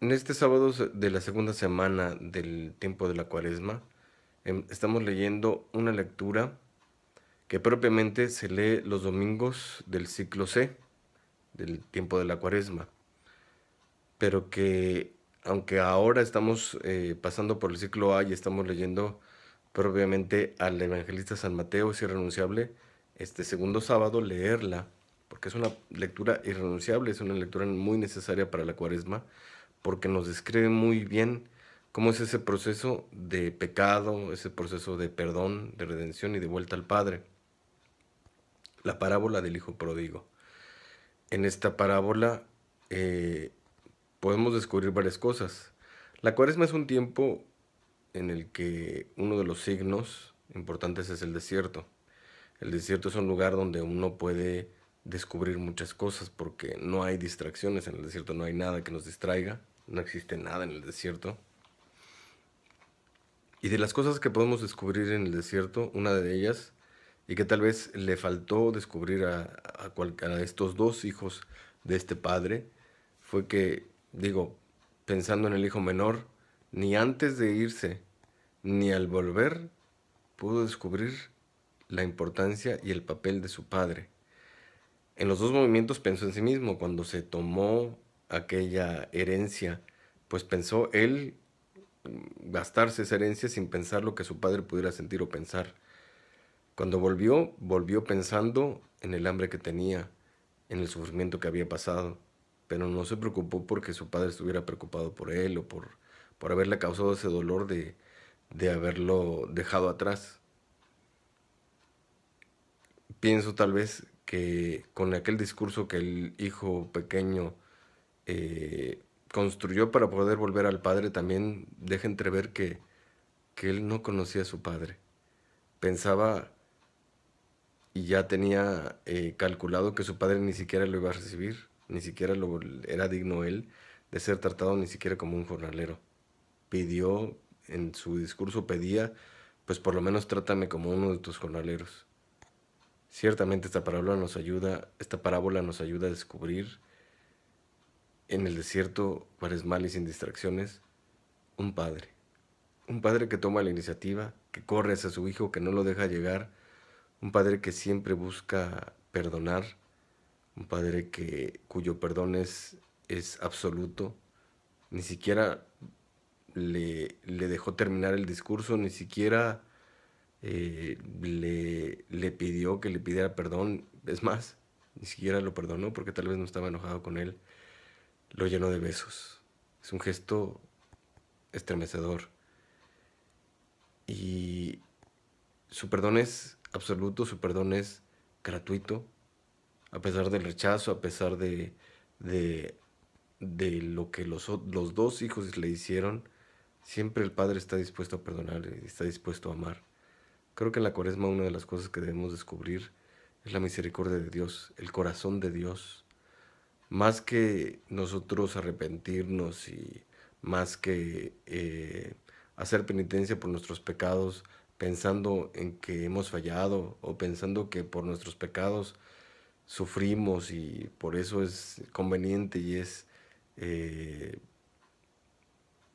En este sábado de la segunda semana del tiempo de la cuaresma, em, estamos leyendo una lectura que propiamente se lee los domingos del ciclo C, del tiempo de la cuaresma, pero que aunque ahora estamos eh, pasando por el ciclo A y estamos leyendo propiamente al evangelista San Mateo, es irrenunciable, este segundo sábado leerla, porque es una lectura irrenunciable, es una lectura muy necesaria para la cuaresma, porque nos describe muy bien cómo es ese proceso de pecado, ese proceso de perdón, de redención y de vuelta al Padre. La parábola del Hijo Pródigo. En esta parábola eh, podemos descubrir varias cosas. La cuaresma es un tiempo en el que uno de los signos importantes es el desierto. El desierto es un lugar donde uno puede descubrir muchas cosas porque no hay distracciones en el desierto, no hay nada que nos distraiga no existe nada en el desierto. Y de las cosas que podemos descubrir en el desierto, una de ellas, y que tal vez le faltó descubrir a, cualquiera de estos dos hijos de este padre, fue que, digo, pensando en el hijo menor, ni antes de irse, ni al volver, pudo descubrir la importancia y el papel de su padre. En los dos movimientos pensó en sí mismo, cuando se tomó aquella herencia, pues pensó él gastarse esa herencia sin pensar lo que su padre pudiera sentir o pensar. Cuando volvió, volvió pensando en el hambre que tenía, en el sufrimiento que había pasado, pero no se preocupó porque su padre estuviera preocupado por él o por, por haberle causado ese dolor de, de haberlo dejado atrás. Pienso tal vez que con aquel discurso que el hijo pequeño eh, construyó para poder volver al Padre también deja entrever que, que él no conocía a su Padre. Pensaba y ya tenía eh, calculado que su Padre ni siquiera lo iba a recibir, ni siquiera lo, era digno él de ser tratado ni siquiera como un jornalero. Pidió, en su discurso pedía, pues por lo menos trátame como uno de tus jornaleros. Ciertamente esta parábola nos ayuda, esta parábola nos ayuda a descubrir en el desierto mal y sin distracciones, un padre. Un padre que toma la iniciativa, que corre hacia su hijo, que no lo deja llegar. Un padre que siempre busca perdonar. Un padre que, cuyo perdón es, es absoluto. Ni siquiera le, dejó terminar el discurso, ni siquiera eh, le, le pidió que le pidiera perdón. Es más, ni siquiera lo perdonó porque tal vez no estaba enojado con él. Lo llenó de besos. Es un gesto estremecedor. Y su perdón es absoluto, su perdón es gratuito, a pesar del rechazo, a pesar de, lo que los, los dos hijos le hicieron, siempre el Padre está dispuesto a perdonar y está dispuesto a amar. Creo que en la cuaresma una de las cosas que debemos descubrir es la misericordia de Dios, el corazón de Dios, más que nosotros arrepentirnos y más que eh, hacer penitencia por nuestros pecados, pensando en que hemos fallado o pensando que por nuestros pecados sufrimos y por eso es conveniente y es eh,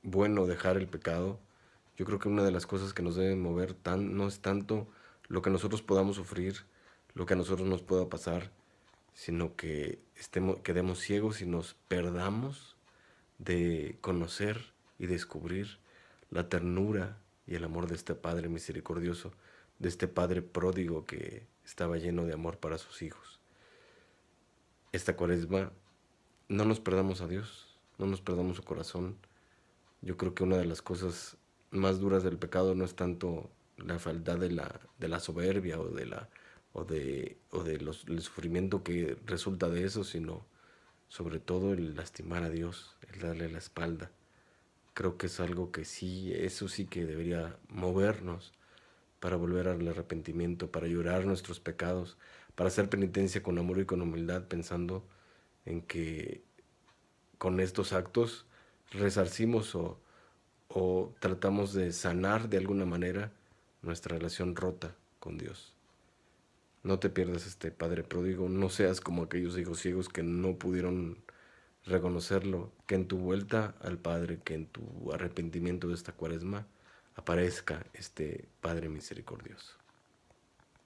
bueno dejar el pecado. Yo creo que una de las cosas que nos deben mover tan, no es tanto lo que nosotros podamos sufrir, lo que a nosotros nos pueda pasar, sino que quedemos ciegos y nos perdamos de conocer y descubrir la ternura y el amor de este Padre misericordioso, de este Padre pródigo que estaba lleno de amor para sus hijos. Esta cuaresma, no nos perdamos a Dios, no nos perdamos su corazón. Yo creo que una de las cosas más duras del pecado no es tanto la faldad de la, de la soberbia o de la o de, los, el sufrimiento que resulta de eso, sino sobre todo el lastimar a Dios, el darle la espalda. Creo que es algo que sí, eso sí que debería movernos para volver al arrepentimiento, para llorar nuestros pecados, para hacer penitencia con amor y con humildad, pensando en que con estos actos resarcimos o tratamos de sanar de alguna manera nuestra relación rota con Dios. No te pierdas este padre pródigo, no seas como aquellos hijos ciegos que no pudieron reconocerlo, que en tu vuelta al Padre, que en tu arrepentimiento de esta cuaresma aparezca este Padre misericordioso.